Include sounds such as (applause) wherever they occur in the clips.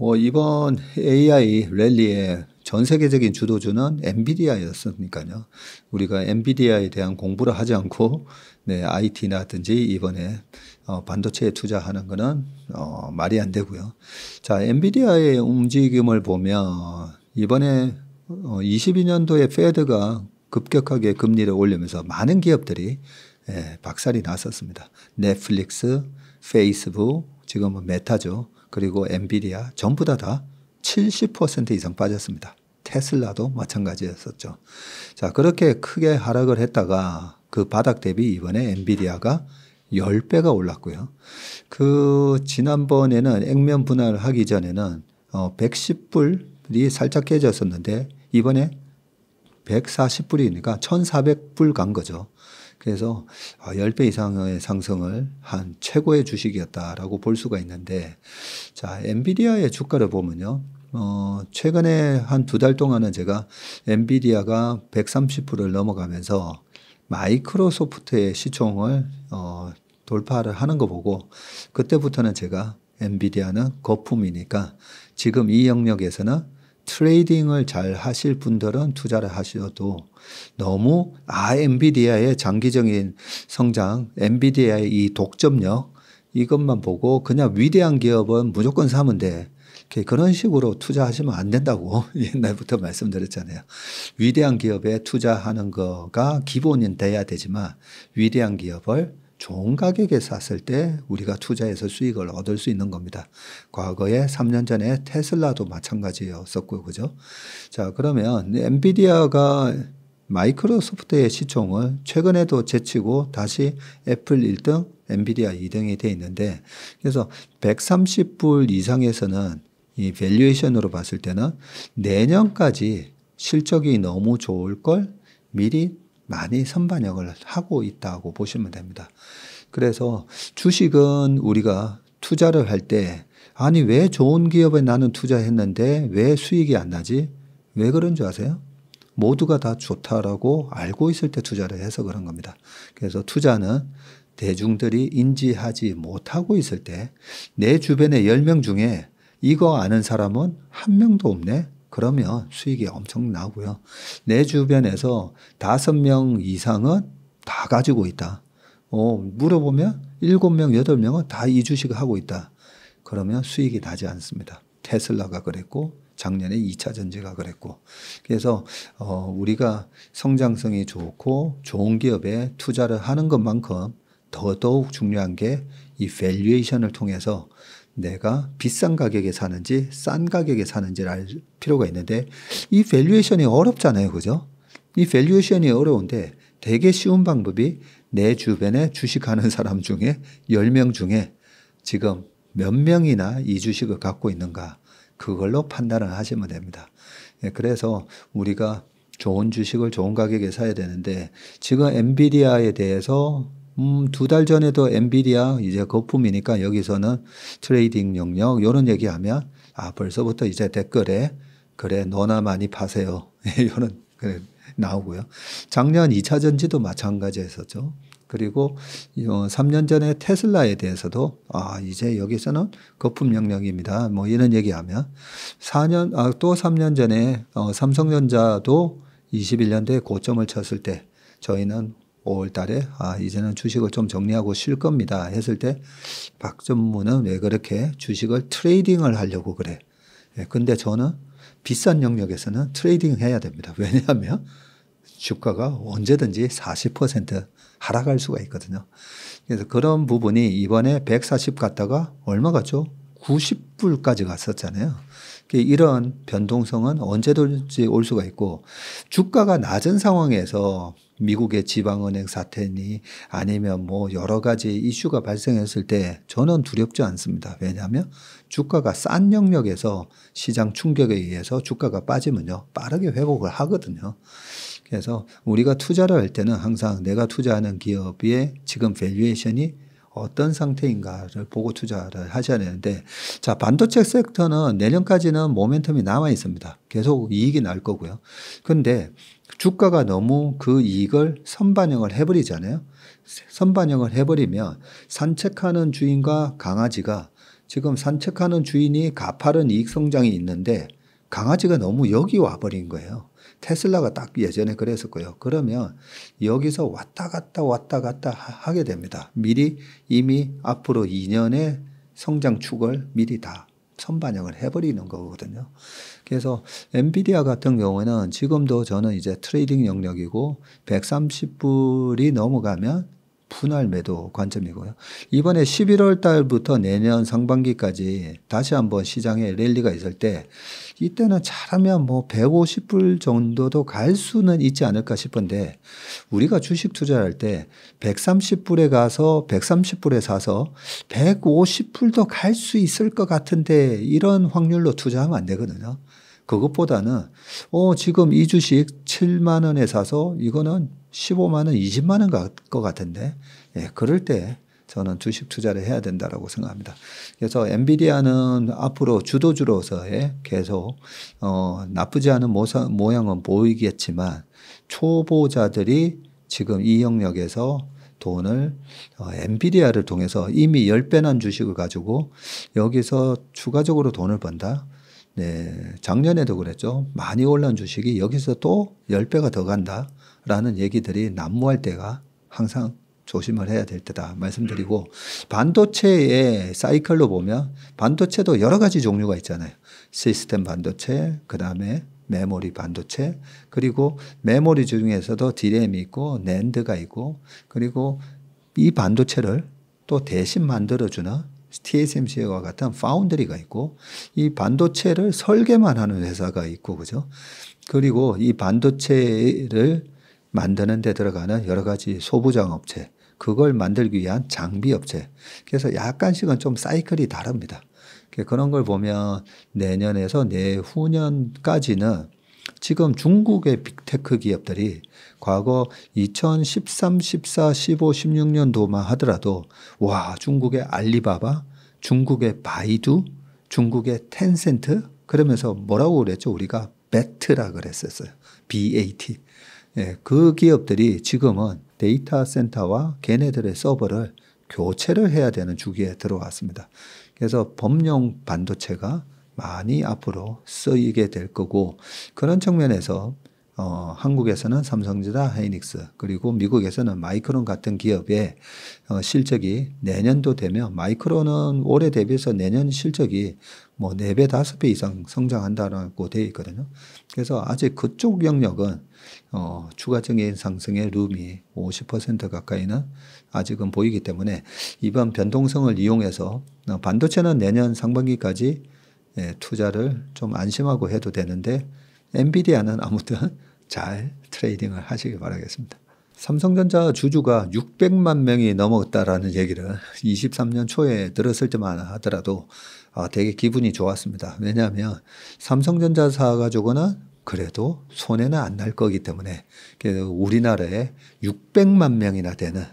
뭐 이번 AI 랠리의 전 세계적인 주도주는 엔비디아였으니까요. 우리가 엔비디아에 대한 공부를 하지 않고 네, IT라든지 이번에 어, 반도체에 투자하는 거는 어, 말이 안 되고요. 자, 엔비디아의 움직임을 보면 이번에 어, 22년도에 페드가 급격하게 금리를 올리면서 많은 기업들이 예, 박살이 났었습니다. 넷플릭스, 페이스북, 지금은 메타죠. 그리고 엔비디아 전부 다 다 70% 이상 빠졌습니다. 테슬라도 마찬가지였었죠. 자, 그렇게 크게 하락을 했다가 그 바닥 대비 이번에 엔비디아가 10배가 올랐고요. 그 지난번에는 액면 분할을 하기 전에는 어 110불이 살짝 깨졌었는데 이번에 140불이니까 1400불 간 거죠. 그래서 10배 아, 이상의 상승을 한 최고의 주식이었다라고 볼 수가 있는데 자, 엔비디아의 주가를 보면요. 어, 최근에 한 두 달 동안은 제가 엔비디아가 130%를 넘어가면서 마이크로소프트의 시총을 어, 돌파를 하는 거 보고 그때부터는 제가 엔비디아는 거품이니까 지금 이 영역에서는 트레이딩을 잘 하실 분들은 투자를 하셔도 너무 아 엔비디아의 장기적인 성장, 엔비디아의 이 독점력 이것만 보고 그냥 위대한 기업은 무조건 사면 돼. 그런 식으로 투자하시면 안 된다고 (laughs) 옛날부터 말씀드렸잖아요. 위대한 기업에 투자하는 거가 기본이 돼야 되지만 위대한 기업을 좋은 가격에 샀을 때 우리가 투자해서 수익을 얻을 수 있는 겁니다. 과거에 3년 전에 테슬라도 마찬가지였었고 요 그죠? 자, 그러면 엔비디아가 마이크로소프트의 시총을 최근에도 제치고 다시 애플 1등, 엔비디아 2등이 돼 있는데 그래서 130불 이상에서는 이 밸류에이션으로 봤을 때는 내년까지 실적이 너무 좋을 걸 미리 많이 선반영을 하고 있다고 보시면 됩니다. 그래서 주식은 우리가 투자를 할 때 아니 왜 좋은 기업에 나는 투자했는데 왜 수익이 안 나지? 왜 그런 줄 아세요? 모두가 다 좋다라고 알고 있을 때 투자를 해서 그런 겁니다. 그래서 투자는 대중들이 인지하지 못하고 있을 때 내주변에 10명 중에 이거 아는 사람은 한 명도 없네. 그러면 수익이 엄청나고요. 내 주변에서 다섯 명 이상은 다 가지고 있다. 어, 물어보면 일곱 명, 여덟 명은 다 이 주식을 하고 있다. 그러면 수익이 나지 않습니다. 테슬라가 그랬고, 작년에 2차 전지가 그랬고. 그래서, 어, 우리가 성장성이 좋고 좋은 기업에 투자를 하는 것만큼 더더욱 중요한 게 이 밸류에이션을 통해서 내가 비싼 가격에 사는지 싼 가격에 사는지를 알 필요가 있는데 이 밸류에이션이 어렵잖아요. 그죠? 이 밸류에이션이 어려운데 되게 쉬운 방법이 내 주변에 주식하는 사람 중에 10명 중에 지금 몇 명이나 이 주식을 갖고 있는가 그걸로 판단을 하시면 됩니다. 예, 그래서 우리가 좋은 주식을 좋은 가격에 사야 되는데 지금 엔비디아에 대해서 음, 두 달 전에도 엔비디아 이제 거품이니까 여기서는 트레이딩 영역 이런 얘기하면 아 벌써부터 이제 댓글에 그래 너나 많이 파세요 이런 (laughs) 그래, 나오고요. 작년 2차 전지도 마찬가지였었죠. 그리고 3년 전에 테슬라에 대해서도 아 이제 여기서는 거품 영역입니다. 뭐 이런 얘기하면 4년 아 또 3년 전에 어, 삼성전자도 21년도에 고점을 쳤을 때 저희는 5월 달에 아, 이제는 주식을 좀 정리하고 쉴 겁니다. 했을 때 박전무는 왜 그렇게 주식을 트레이딩을 하려고 그래. 예, 근데 저는 비싼 영역에서는 트레이딩 해야 됩니다. 왜냐하면 주가가 언제든지 40% 하락할 수가 있거든요. 그래서 그런 부분이 이번에 140 갔다가 얼마 갔죠? 90불까지 갔었잖아요. 이런 변동성은 언제든지 올 수가 있고 주가가 낮은 상황에서 미국의 지방은행 사태니 아니면 뭐 여러 가지 이슈가 발생했을 때 저는 두렵지 않습니다. 왜냐하면 주가가 싼 영역에서 시장 충격에 의해서 주가가 빠지면요. 빠르게 회복을 하거든요. 그래서 우리가 투자를 할 때는 항상 내가 투자하는 기업의 지금 밸류에이션이 어떤 상태인가를 보고 투자를 하셔야 되는데 자 반도체 섹터는 내년까지는 모멘텀이 남아 있습니다. 계속 이익이 날 거고요. 근데 주가가 너무 그 이익을 선반영을 해버리잖아요. 선반영을 해버리면 산책하는 주인과 강아지가 지금 산책하는 주인이 가파른 이익 성장이 있는데 강아지가 너무 여기 와버린 거예요. 테슬라가 딱 예전에 그랬었고요. 그러면 여기서 왔다 갔다 왔다 갔다 하게 됩니다. 미리 이미 앞으로 2년의 성장 축을 미리 다 선반영을 해버리는 거거든요. 그래서 엔비디아 같은 경우에는 지금도 저는 이제 트레이딩 영역이고 130불이 넘어가면 분할 매도 관점이고요. 이번에 11월 달부터 내년 상반기까지 다시 한번 시장에 랠리가 있을 때 이때는 잘하면 뭐 150불 정도도 갈 수는 있지 않을까 싶은데 우리가 주식 투자할 때 130불에 가서 130불에 사서 150불도 갈 수 있을 것 같은데 이런 확률로 투자하면 안 되거든요. 그것보다는 어 지금 이 주식 7만 원에 사서 이거는 15만 원, 20만 원갈 것 같은데 예, 그럴 때 저는 주식 투자를 해야 된다라고 생각합니다. 그래서 엔비디아는 앞으로 주도주로서의 계속 어, 나쁘지 않은 모사, 모양은 보이겠지만 초보자들이 지금 이 영역에서 돈을 어, 엔비디아를 통해서 이미 10배 난 주식을 가지고 여기서 추가적으로 돈을 번다. 네, 작년에도 그랬죠. 많이 올라온 주식이 여기서 또 10배가 더 간다. 라는 얘기들이 난무할 때가 항상 조심을 해야 될 때다 말씀드리고 반도체의 사이클로 보면 반도체도 여러 가지 종류가 있잖아요. 시스템 반도체, 그 다음에 메모리 반도체, 그리고 메모리 중에서도 디램이 있고 낸드가 있고 그리고 이 반도체를 또 대신 만들어주는 TSMC와 같은 파운드리가 있고 이 반도체를 설계만 하는 회사가 있고 그죠? 그리고 이 반도체를 만드는 데 들어가는 여러 가지 소부장 업체, 그걸 만들기 위한 장비 업체. 그래서 약간씩은 좀 사이클이 다릅니다. 그러니까 그런 걸 보면 내년에서 내후년까지는 지금 중국의 빅테크 기업들이 과거 2013, 14, 15, 16년도만 하더라도 와, 중국의 알리바바, 중국의 바이두, 중국의 텐센트 그러면서 뭐라고 그랬죠? 우리가 배트라 그랬었어요. BAT. 예, 그 기업들이 지금은 데이터 센터와 걔네들의 서버를 교체를 해야 되는 주기에 들어왔습니다. 그래서 범용 반도체가 많이 앞으로 쓰이게 될 거고 그런 측면에서 어, 한국에서는 삼성전자, 하이닉스 그리고 미국에서는 마이크론 같은 기업의 어, 실적이 내년도 되며 마이크론은 올해 대비해서 내년 실적이 뭐 4배, 5배 이상 성장한다고 되어 있거든요. 그래서 아직 그쪽 영역은 어, 추가적인 상승의 룸이 50% 가까이는 아직은 보이기 때문에 이번 변동성을 이용해서 어, 반도체는 내년 상반기까지 예, 투자를 좀 안심하고 해도 되는데 엔비디아는 아무튼 잘 트레이딩을 하시길 바라겠습니다. 삼성전자 주주가 600만 명이 넘었다라는 얘기를 23년 초에 들었을 때만 하더라도 아, 되게 기분이 좋았습니다. 왜냐하면 삼성전자 사가지고는 그래도 손해는 안 날 거기 때문에 우리나라에 600만 명이나 되는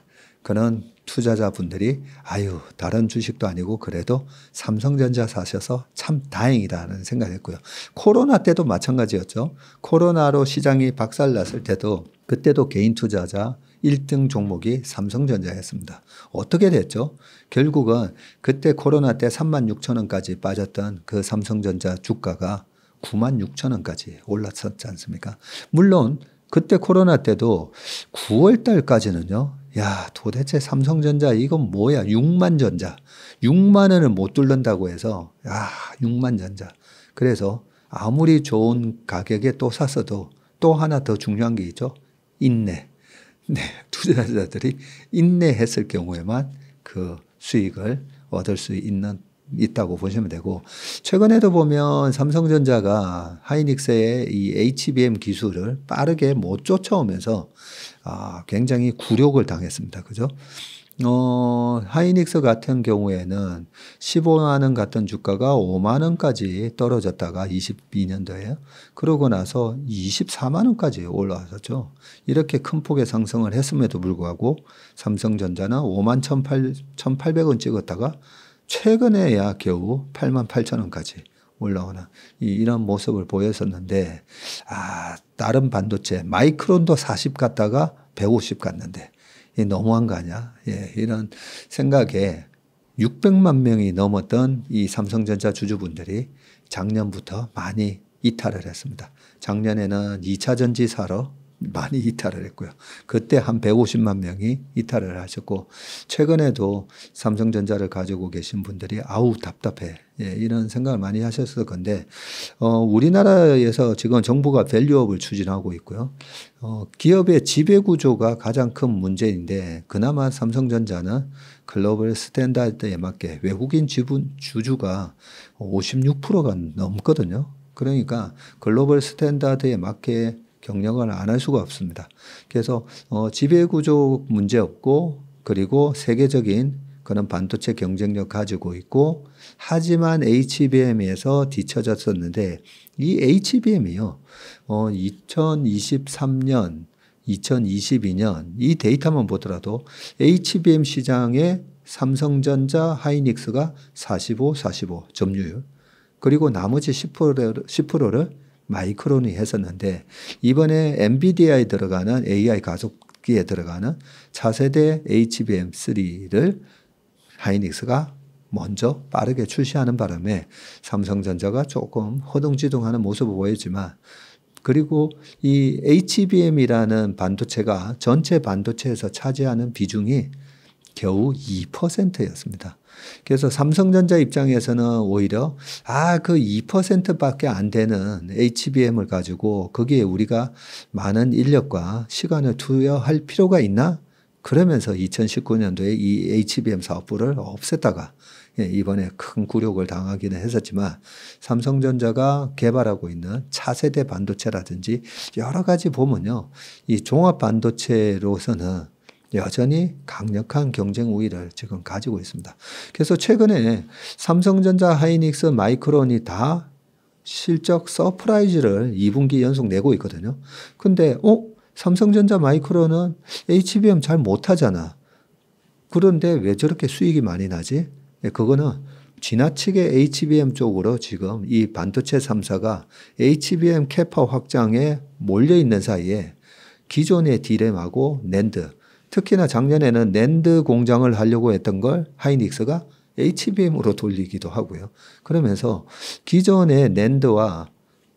그런 투자자분들이 아유 다른 주식도 아니고 그래도 삼성전자 사셔서 참 다행이다라는 생각했고요. 을 코로나 때도 마찬가지였죠. 코로나로 시장이 박살났을 때도 그때도 개인 투자자 1등 종목이 삼성전자였습니다. 어떻게 됐죠? 결국은 그때 코로나 때 3만 6천 원까지 빠졌던 그 삼성전자 주가가 9만 6천 원까지 올랐었지 않습니까? 물론 그때 코로나 때도 9월 달까지는요. 야, 도대체 삼성전자 이건 뭐야? 6만 전자. 6만 원을 못 뚫는다고 해서 야, 6만 전자. 그래서 아무리 좋은 가격에 또 샀어도 또 하나 더 중요한 게 있죠. 인내. 네, 투자자들이 인내했을 경우에만 그 수익을 얻을 수 있는 있다고 보시면 되고 최근에도 보면 삼성전자가 하이닉스의 이 HBM 기술을 빠르게 못 쫓아오면서 아, 굉장히 굴욕을 당했습니다. 그죠? 어, 하이닉스 같은 경우에는 15만원 같은 주가가 5만원까지 떨어졌다가 22년도에요. 그러고 나서 24만원까지 올라왔었죠. 이렇게 큰 폭의 상승을 했음에도 불구하고 삼성전자는 5만 1,800원 찍었다가 최근에야 겨우 8만 8천원까지 올라오는 이, 이런 모습을 보였었는데, 아, 다른 반도체 마이크론도 40 갔다가 150 갔는데 이 너무한 거 아니야? 예, 이런 생각에 600만 명이 넘었던 이 삼성전자 주주분들이 작년부터 많이 이탈을 했습니다. 작년에는 2차 전지 사러 많이 이탈을 했고요. 그때 한 150만 명이 이탈을 하셨고 최근에도 삼성전자를 가지고 계신 분들이 아우 답답해 예, 이런 생각을 많이 하셨을 건데 어, 우리나라에서 지금 정부가 밸류업을 추진하고 있고요. 어, 기업의 지배 구조가 가장 큰 문제인데 그나마 삼성전자는 글로벌 스탠다드에 맞게 외국인 지분 주주가 56%가 넘거든요. 그러니까 글로벌 스탠다드에 맞게 경력을 안 할 수가 없습니다. 그래서 어, 지배 구조 문제 없고 그리고 세계적인 그런 반도체 경쟁력 가지고 있고 하지만 HBM에서 뒤처졌었는데 이 HBM이요. 어 2023년 2022년 이 데이터만 보더라도 HBM 시장에 삼성전자, 하이닉스가 45, 45 점유율 그리고 나머지 10%를, 10%를 마이크론이 했었는데 이번에 엔비디아에 들어가는 AI 가속기에 들어가는 차세대 HBM3를 하이닉스가 먼저 빠르게 출시하는 바람에 삼성전자가 조금 허둥지둥하는 모습을 보였지만 그리고 이 HBM이라는 반도체가 전체 반도체에서 차지하는 비중이 겨우 2%였습니다. 그래서 삼성전자 입장에서는 오히려 아, 그 2%밖에 안 되는 HBM을 가지고 거기에 우리가 많은 인력과 시간을 투여할 필요가 있나? 그러면서 2019년도에 이 HBM 사업부를 없앴다가 예, 이번에 큰 굴욕을 당하기는 했었지만 삼성전자가 개발하고 있는 차세대 반도체라든지 여러 가지 보면요. 이 종합 반도체로서는 여전히 강력한 경쟁 우위를 지금 가지고 있습니다. 그래서 최근에 삼성전자, 하이닉스, 마이크론이 다 실적 서프라이즈를 2분기 연속 내고 있거든요. 근데 어? 삼성전자, 마이크론은 HBM 잘 못하잖아. 그런데 왜 저렇게 수익이 많이 나지? 네, 그거는 지나치게 HBM 쪽으로 지금 이 반도체 3사가 HBM 캐파 확장에 몰려 있는 사이에 기존의 디램하고 낸드 특히나 작년에는 낸드 공장을 하려고 했던 걸 하이닉스가 HBM으로 돌리기도 하고요. 그러면서 기존의 낸드와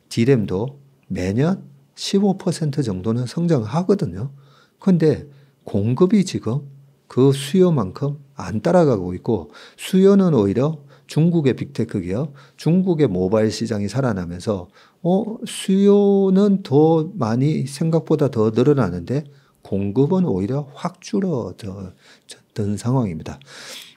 디램도 매년 15% 정도는 성장하거든요. 근데 공급이 지금 그 수요만큼 안 따라가고 있고 수요는 오히려 중국의 빅테크 기업, 중국의 모바일 시장이 살아나면서 어, 수요는 더 많이 생각보다 더 늘어나는데 공급은 오히려 확 줄어든 상황입니다.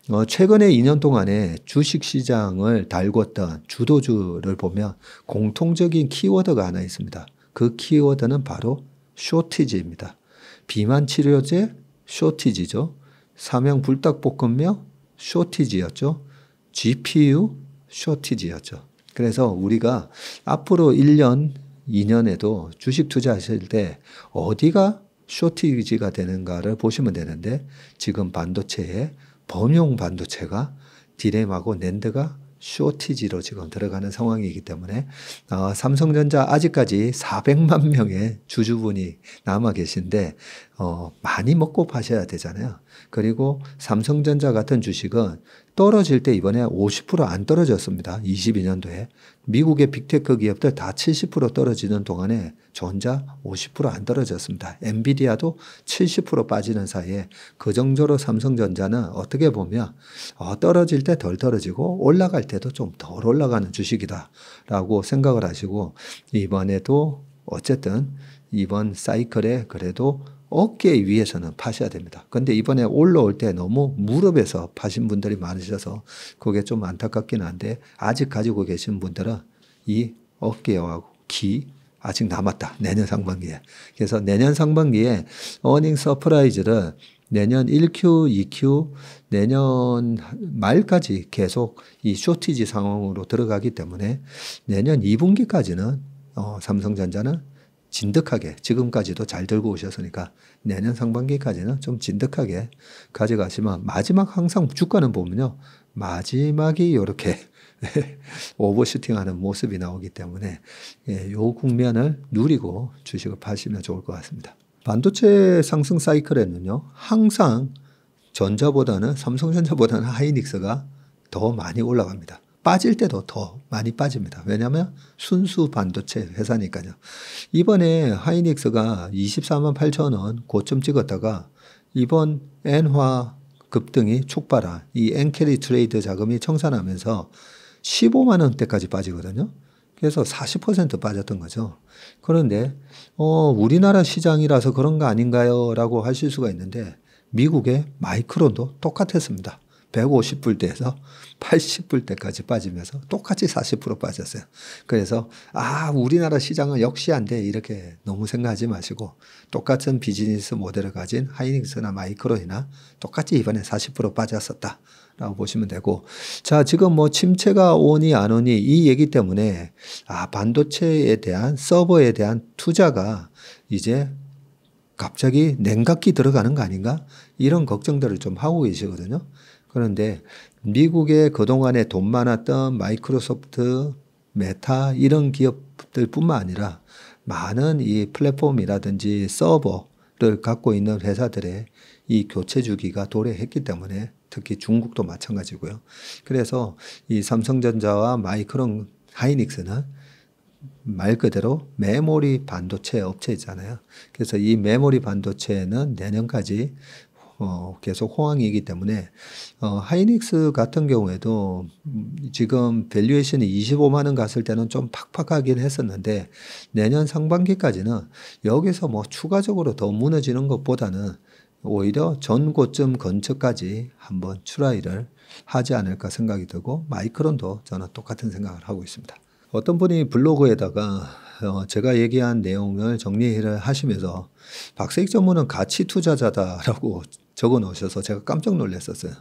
어, 최근에 2년 동안에 주식시장을 달궜던 주도주를 보면 공통적인 키워드가 하나 있습니다. 그 키워드는 바로 쇼티지입니다. 비만 치료제 쇼티지죠. 삼양 불닭볶음면 쇼티지였죠. GPU 쇼티지였죠. 그래서 우리가 앞으로 1년, 2년에도 주식 투자하실 때 어디가 쇼티 유지가 되는가를 보시면 되는데 지금 반도체에 범용 반도체가 디램하고 낸드가 쇼티지로 지금 들어가는 상황이기 때문에 어, 삼성전자 아직까지 400만 명의 주주분이 남아 계신데 어, 많이 먹고 파셔야 되잖아요. 그리고 삼성전자 같은 주식은 떨어질 때 이번에 50%안 떨어졌습니다. 22년도에. 미국의 빅테크 기업들 다 70% 떨어지는 동안에 전자 50%안 떨어졌습니다. 엔비디아도 70% 빠지는 사이에 그 정도로 삼성전자는 어떻게 보면 어, 떨어질 때 덜 떨어지고 올라갈 때도 좀 덜 올라가는 주식이다라고 생각을 하시고 이번에도 어쨌든 이번 사이클에 그래도 어깨 위에서는 파셔야 됩니다. 근데 이번에 올라올 때 너무 무릎에서 파신 분들이 많으셔서 그게 좀 안타깝긴 한데 아직 가지고 계신 분들은 이 어깨와 귀 아직 남았다. 내년 상반기에. 그래서 내년 상반기에 어닝 서프라이즈를 내년 1Q, 2Q, 내년 말까지 계속 이 쇼티지 상황으로 들어가기 때문에 내년 2분기까지는 어, 삼성전자는 진득하게 지금까지도 잘 들고 오셨으니까 내년 상반기까지는 좀 진득하게 가져가시면 마지막 항상 주가는 보면요. 마지막이 이렇게 (laughs) 오버슈팅하는 모습이 나오기 때문에 예, 국면을 누리고 주식을 파시면 좋을 것 같습니다. 반도체 상승 사이클에는요. 항상 전자보다는 삼성전자보다는 하이닉스가 더 많이 올라갑니다. 빠질 때도 더 많이 빠집니다. 왜냐하면 순수 반도체 회사니까요. 이번에 하이닉스가 24만 8천 원 고점 찍었다가 이번 엔화 급등이 촉발한 이 엔캐리 트레이드 자금이 청산하면서 15만 원대까지 빠지거든요. 그래서 40% 빠졌던 거죠. 그런데 어, 우리나라 시장이라서 그런 거 아닌가요? 라고 하실 수가 있는데 미국의 마이크론도 똑같았습니다. 150불대에서 80불대까지 빠지면서 똑같이 40% 빠졌어요. 그래서 아 우리나라 시장은 역시 안 돼 이렇게 너무 생각하지 마시고 똑같은 비즈니스 모델을 가진 하이닉스나 마이크론이나 똑같이 이번에 40% 빠졌었다. 라고 보시면 되고 자 지금 뭐 침체가 오니 안 오니 이 얘기 때문에 아 반도체에 대한 서버에 대한 투자가 이제 갑자기 냉각기 들어가는 거 아닌가 이런 걱정들을 좀 하고 계시거든요. 그런데 미국에 그동안에 돈 많았던 마이크로소프트, 메타 이런 기업들뿐만 아니라 많은 이 플랫폼이라든지 서버를 갖고 있는 회사들의 이 교체 주기가 도래했기 때문에 특히 중국도 마찬가지고요. 그래서 이 삼성전자와 마이크론 하이닉스는 말 그대로 메모리 반도체 업체이잖아요. 그래서 이 메모리 반도체는 내년까지 어, 계속 호황이기 때문에 어, 하이닉스 같은 경우에도 지금 밸류에이션이 25만 원 갔을 때는 좀 팍팍하긴 했었는데 내년 상반기까지는 여기서 뭐 추가적으로 더 무너지는 것보다는 오히려 전 고점 근처까지 한번 추하일을 하지 않을까 생각이 들고 마이크론도 저는 똑같은 생각을 하고 있습니다. 어떤 분이 블로그에다가 어 제가 얘기한 내용을 정리를 하시면서 박세익 전문은 가치 투자자다라고 적어 놓으셔서 제가 깜짝 놀랐었어요.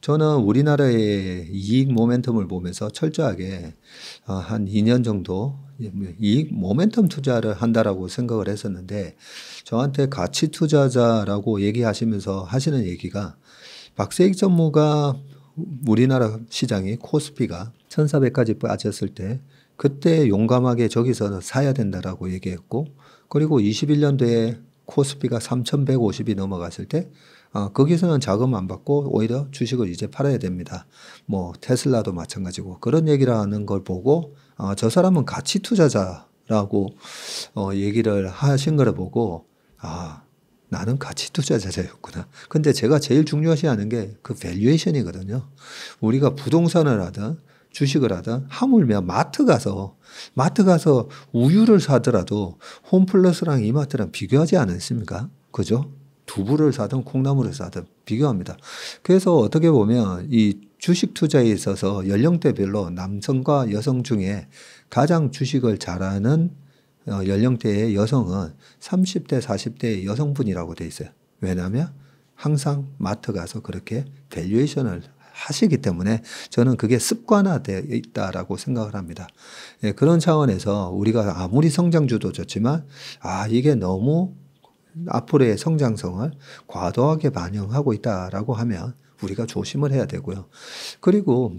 저는 우리나라의 이익 모멘텀을 보면서 철저하게 아, 한 2년 정도 이익 모멘텀 투자를 한다라고 생각을 했었는데 저한테 가치 투자자라고 얘기하시면서 하시는 얘기가 박세익 전무가 우리나라 시장이 코스피가 1,400까지 빠졌을 때 그때 용감하게 저기서 사야 된다라고 얘기했고 그리고 21년도에 코스피가 3,150이 넘어갔을 때 어, 거기서는 자금 안 받고 오히려 주식을 이제 팔아야 됩니다. 뭐 테슬라도 마찬가지고 그런 얘기를하는걸 보고 어, 저 사람은 가치 투자자라고 어, 얘기를 하신 걸 보고 아 나는 가치 투자자였구나. 근데 제가 제일 중요시 하는 게 그 밸류에이션이거든요. 우리가 부동산을 하든 주식을 하든 하물며 마트 가서 마트 가서 우유를 사더라도 홈플러스랑 이마트랑 비교하지 않습니까? 그죠? 두부를 사든 콩나물을 사든 비교합니다. 그래서 어떻게 보면 이 주식 투자에 있어서 연령대별로 남성과 여성 중에 가장 주식을 잘하는 어, 연령대의 여성은 30대, 40대의 여성분이라고 돼 있어요. 왜냐하면 항상 마트 가서 그렇게 밸류에이션을 하시기 때문에 저는 그게 습관화되어 있다라고 생각을 합니다. 예, 그런 차원에서 우리가 아무리 성장주도 좋지만, 아, 이게 너무 앞으로의 성장성을 과도하게 반영하고 있다라고 하면 우리가 조심을 해야 되고요. 그리고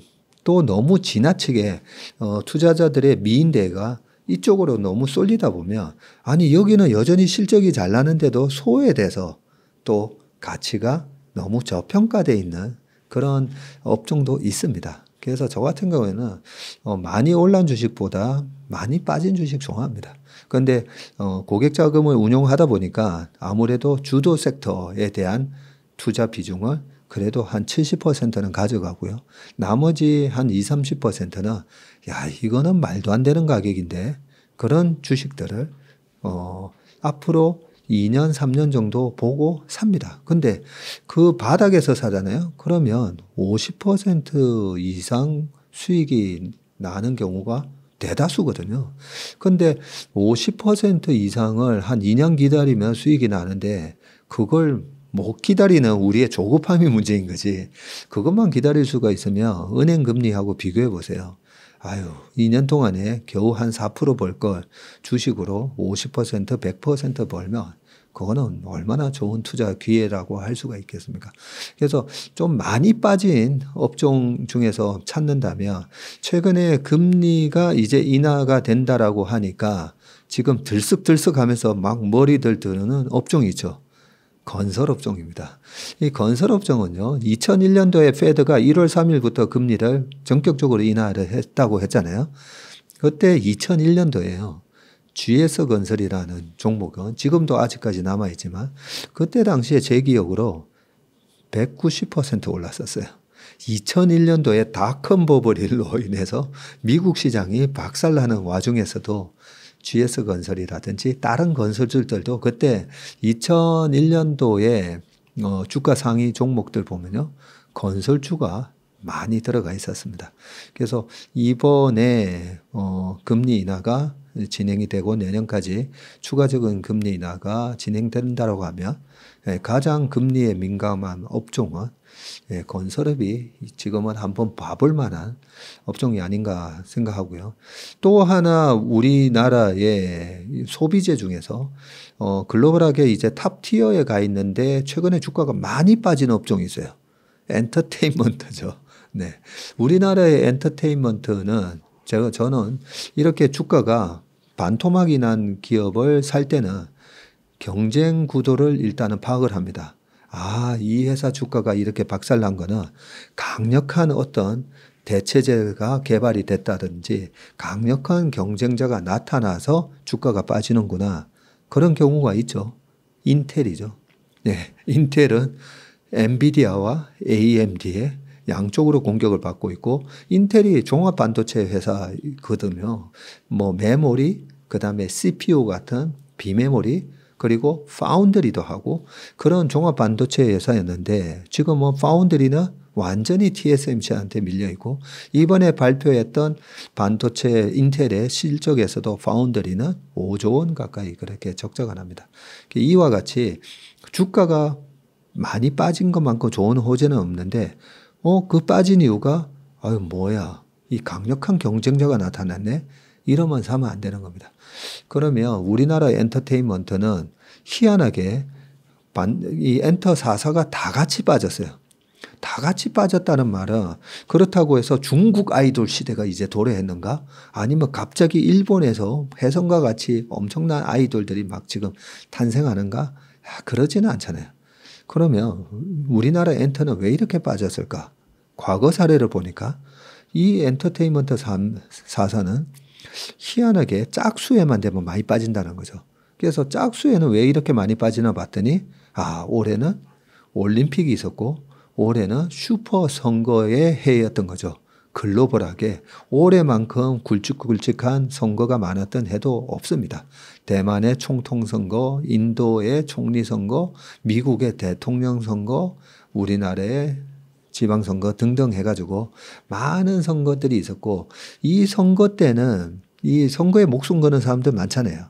또 너무 지나치게 어, 투자자들의 미인대가 이쪽으로 너무 쏠리다 보면 아니 여기는 여전히 실적이 잘 나는데도 소외돼서 또 가치가 너무 저평가돼 있는 그런 업종도 있습니다. 그래서 저 같은 경우에는 어, 많이 올란 주식보다 많이 빠진 주식 좋아합니다. 그런데 어, 고객 자금을 운용하다 보니까 아무래도 주도 섹터에 대한 투자 비중을 그래도 한 70%는 가져가고요. 나머지 한 20, 30%는 야, 이거는 말도 안 되는 가격인데 그런 주식들을 어, 앞으로 2년, 3년 정도 보고 삽니다. 근데 그 바닥에서 사잖아요. 그러면 50% 이상 수익이 나는 경우가 대다수거든요. 근데 50% 이상을 한 2년 기다리면 수익이 나는데 그걸 못 기다리는 우리의 조급함이 문제인 거지. 그것만 기다릴 수가 있으면 은행 금리하고 비교해 보세요. 아유, 2년 동안에 겨우 한 4%벌 걸 주식으로 50% 100% 벌면 그거는 얼마나 좋은 투자 기회라고 할 수가 있겠습니까? 그래서 좀 많이 빠진 업종 중에서 찾는다면 최근에 금리가 이제 인하가 된다라고 하니까 지금 들썩들썩 하면서 막 머리들 드는 업종 있죠. 건설업종입니다. 이 건설업종은요, 2001년도에 페드가 1월 3일부터 금리를 전격적으로 인하를 했다고 했잖아요. 그때 2001년도에요. GS 건설이라는 종목은 지금도 아직까지 남아있지만 그때 당시에 제 기억으로 190% 올랐었어요. 2001년도에 다큰 버블 일로 (laughs) 인해서 미국 시장이 박살나는 와중에서도 GS 건설이라든지 다른 건설주들도 그때 2001년도에 어, 주가 상위 종목들 보면요. 건설주가 많이 들어가 있었습니다. 그래서 이번에 어, 금리 인하가 진행이 되고 내년까지 추가적인 금리 인하가 진행된다라고 하면 예, 가장 금리에 민감한 업종은 예, 건설업이 지금은 한번 봐볼 만한 업종이 아닌가 생각하고요. 또 하나 우리나라의 소비재 중에서 어, 글로벌하게 이제 탑 티어에 가 있는데 최근에 주가가 많이 빠진 업종이 있어요. 엔터테인먼트죠. 네. 우리나라의 엔터테인먼트는 제가 저는 이렇게 주가가 반토막이 난 기업을 살 때는 경쟁 구도를 일단은 파악을 합니다. 아, 이 회사 주가가 이렇게 박살난 거는 강력한 어떤 대체제가 개발이 됐다든지 강력한 경쟁자가 나타나서 주가가 빠지는구나. 그런 경우가 있죠. 인텔이죠. 네. 인텔은 엔비디아와 AMD의 양쪽으로 공격을 받고 있고 인텔이 종합 반도체 회사거든요. 뭐 메모리, 그다음에 CPU 같은 비메모리 그리고 파운드리도 하고 그런 종합 반도체 회사였는데 지금은 파운드리는 완전히 TSMC한테 밀려 있고 이번에 발표했던 반도체 인텔의 실적에서도 파운드리는 5조 원 가까이 그렇게 적자가 납니다. 이와 같이 주가가 많이 빠진 것만큼 좋은 호재는 없는데 어, 그 빠진 이유가, 아유, 뭐야. 이 강력한 경쟁자가 나타났네? 이러면 사면 안 되는 겁니다. 그러면 우리나라 엔터테인먼트는 희한하게 이 엔터 사사가 다 같이 빠졌어요. 다 같이 빠졌다는 말은 그렇다고 해서 중국 아이돌 시대가 이제 도래했는가? 아니면 갑자기 일본에서 혜성과 같이 엄청난 아이돌들이 막 지금 탄생하는가? 야, 그러지는 않잖아요. 그러면 우리나라 엔터는 왜 이렇게 빠졌을까? 과거 사례를 보니까 이 엔터테인먼트 사사는 희한하게 짝수에만 되면 많이 빠진다는 거죠. 그래서 짝수에는 왜 이렇게 많이 빠지나 봤더니 아 올해는 올림픽이 있었고 올해는 슈퍼 선거의 해였던 거죠. 글로벌하게 올해만큼 굵직굵직한 선거가 많았던 해도 없습니다. 대만의 총통 선거, 인도의 총리 선거, 미국의 대통령 선거, 우리나라의 지방선거 등등 해가지고 많은 선거들이 있었고 이 선거 때는 이 선거에 목숨 거는 사람들 많잖아요.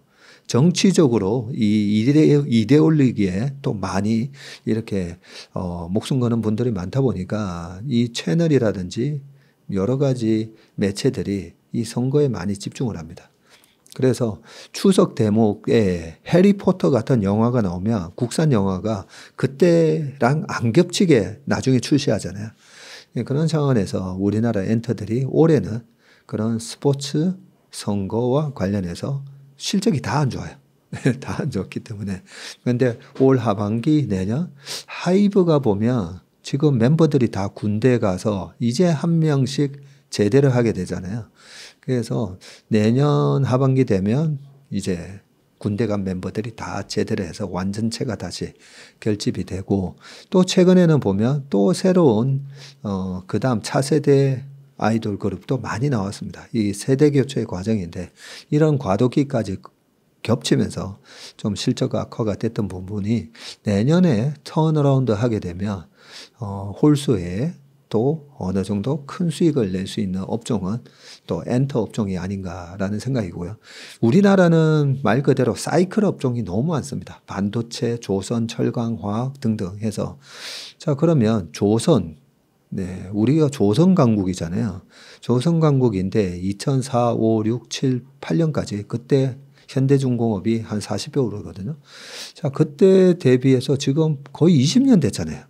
정치적으로 이 이데, 올리기에또 많이 이렇게 어, 목숨 거는 분들이 많다 보니까 이 채널이라든지 여러 가지 매체들이 이 선거에 많이 집중을 합니다. 그래서 추석 대목에 해리포터 같은 영화가 나오면 국산 영화가 그때랑 안 겹치게 나중에 출시하잖아요. 예, 그런 상황에서 우리나라 엔터들이 올해는 그런 스포츠 선거와 관련해서 실적이 다 안 좋아요. (laughs) 다 안 좋기 때문에. 그런데 올 하반기 내년 하이브가 보면 지금 멤버들이 다 군대 가서 이제 한 명씩 제대로 하게 되잖아요. 그래서 내년 하반기 되면 이제 군대 간 멤버들이 다 제대로 해서 완전체가 다시 결집이 되고 또 최근에는 보면 또 새로운 어, 그 다음 차세대 아이돌 그룹도 많이 나왔습니다. 이 세대 교체의 과정인데 이런 과도기까지 겹치면서 좀 실적 악화가 됐던 부분이 내년에 턴어라운드 하게 되면 어, 홀수에 또 어느 정도 큰 수익을 낼 수 있는 업종은 또 엔터 업종이 아닌가라는 생각이고요. 우리나라는 말 그대로 사이클 업종이 너무 많습니다. 반도체, 조선, 철강, 화학 등등 해서 자 그러면 조선 네, 우리가 조선 강국이잖아요. 조선 강국인데 2004, 5, 6, 7, 8년까지 그때 현대중공업이 한 40배 오르거든요. 자, 그때 대비해서 지금 거의 20년 됐잖아요.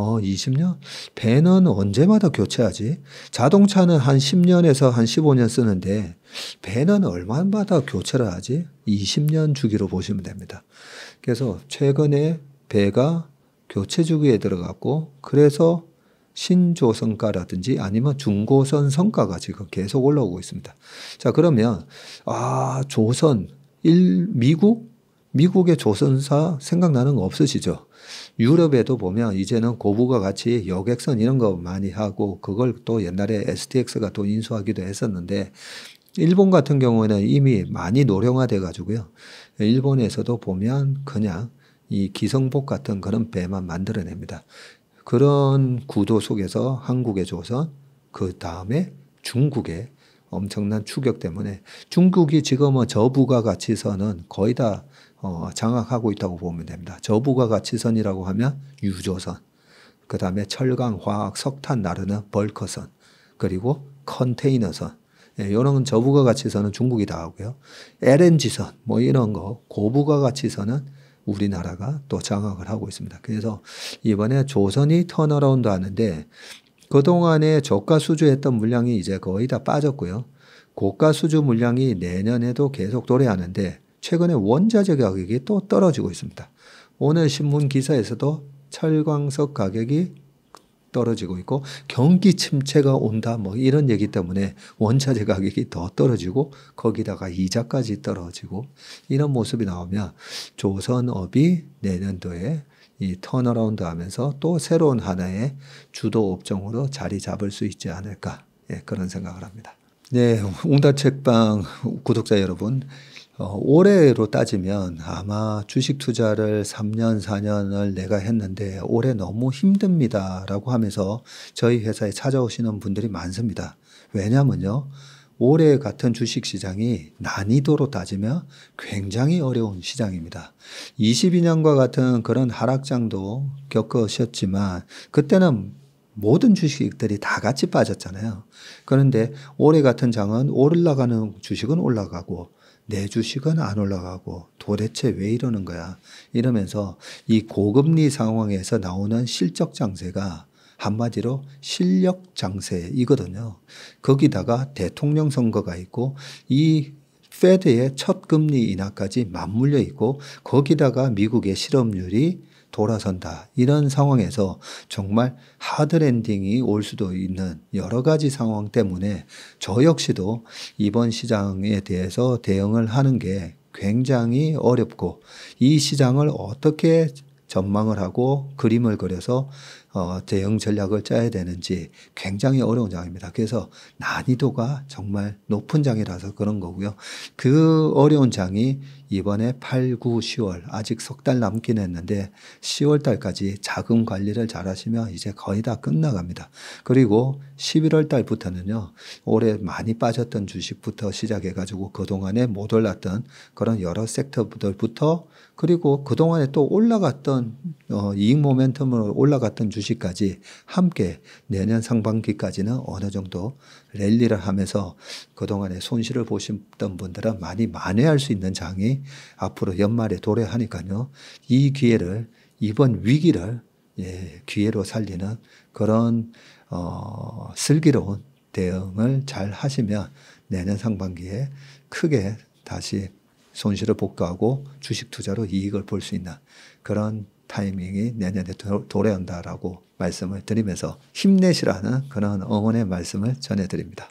어, 20년? 배는 언제마다 교체하지? 자동차는 한 10년에서 한 15년 쓰는데 배는 얼마마다 교체를 하지? 20년 주기로 보시면 됩니다. 그래서 최근에 배가 교체 주기에 들어갔고 그래서 신조선가라든지 아니면 중고선 성가가 지금 계속 올라오고 있습니다. 자, 그러면 아, 조선 일 미국 미국의 조선사 생각나는 거 없으시죠? 유럽에도 보면 이제는 고부가 같이 여객선 이런 거 많이 하고 그걸 또 옛날에 STX가 또 인수하기도 했었는데 일본 같은 경우에는 이미 많이 노령화돼 가지고요. 일본에서도 보면 그냥 이 기성복 같은 그런 배만 만들어냅니다. 그런 구도 속에서 한국의 조선, 그 다음에 중국의 엄청난 추격 때문에 중국이 지금은 저부가 가치선은 거의 다 어, 장악하고 있다고 보면 됩니다. 저부가 가치선이라고 하면 유조선, 그 다음에 철강, 화학, 석탄 나르는 벌커선, 그리고 컨테이너선, 예, 이런 저부가 가치선은 중국이 다 하고요. LNG선, 뭐 이런 거, 고부가 가치선은 우리나라가 또 장악을 하고 있습니다. 그래서 이번에 조선이 턴어라운드 하는데 그동안에 저가 수주했던 물량이 이제 거의 다 빠졌고요. 고가 수주 물량이 내년에도 계속 도래하는데 최근에 원자재 가격이 또 떨어지고 있습니다. 오늘 신문 기사에서도 철광석 가격이 떨어지고 있고 경기 침체가 온다 뭐 이런 얘기 때문에 원자재 가격이 더 떨어지고 거기다가 이자까지 떨어지고 이런 모습이 나오면 조선업이 내년도에 이 턴어라운드 하면서 또 새로운 하나의 주도 업종으로 자리 잡을 수 있지 않을까 예, 그런 생각을 합니다. 네, 옹다 책방 구독자 여러분 어, 올해로 따지면 아마 주식 투자를 3년, 4년을 내가 했는데 올해 너무 힘듭니다. 라고 하면서 저희 회사에 찾아오시는 분들이 많습니다. 왜냐면요. 올해 같은 주식 시장이 난이도로 따지면 굉장히 어려운 시장입니다. 22년과 같은 그런 하락장도 겪으셨지만 그때는 모든 주식들이 다 같이 빠졌잖아요. 그런데 올해 같은 장은 오르라가는 주식은 올라가고 내주 식은안 올라가고 도대체 왜 이러는 거야 이러면서 이 고금리 상황에서 나오는 실적 장세가 한마디로 실력 장세이거든요. 거기다가 대통령 선거가 있고 이 페드의 첫 금리 인하까지 맞물려 있고 거기다가 미국의 실업률이 돌아선다. 이런 상황에서 정말 하드랜딩이 올 수도 있는 여러 가지 상황 때문에 저 역시도 이번 시장에 대해서 대응을 하는 게 굉장히 어렵고 이 시장을 어떻게 전망을 하고 그림을 그려서 어, 대응 전략을 짜야 되는지 굉장히 어려운 장입니다. 그래서 난이도가 정말 높은 장이라서 그런 거고요. 그 어려운 장이 이번에 8, 9, 10월 아직 석 달 남긴 했는데 10월 달까지 자금 관리를 잘 하시면 이제 거의 다 끝나갑니다. 그리고 11월 달부터는요. 올해 많이 빠졌던 주식부터 시작해 가지고 그동안에 못 올랐던 그런 여러 섹터들부터 그리고 그동안에 또 올라갔던 어, 이익 모멘텀으로 올라갔던 주식까지 함께 내년 상반기까지는 어느 정도 랠리를 하면서 그동안에 손실을 보셨던 분들은 많이 만회할 수 있는 장이 앞으로 연말에 도래하니까요. 이 기회를 이번 위기를 예, 기회로 살리는 그런 어, 슬기로운 대응을 잘 하시면 내년 상반기에 크게 다시 손실을 복구하고 주식 투자로 이익을 볼 수 있는 그런 타이밍이 내년에 도래한다라고 말씀을 드리면서 힘내시라는 그런 어머니의 말씀을 전해드립니다.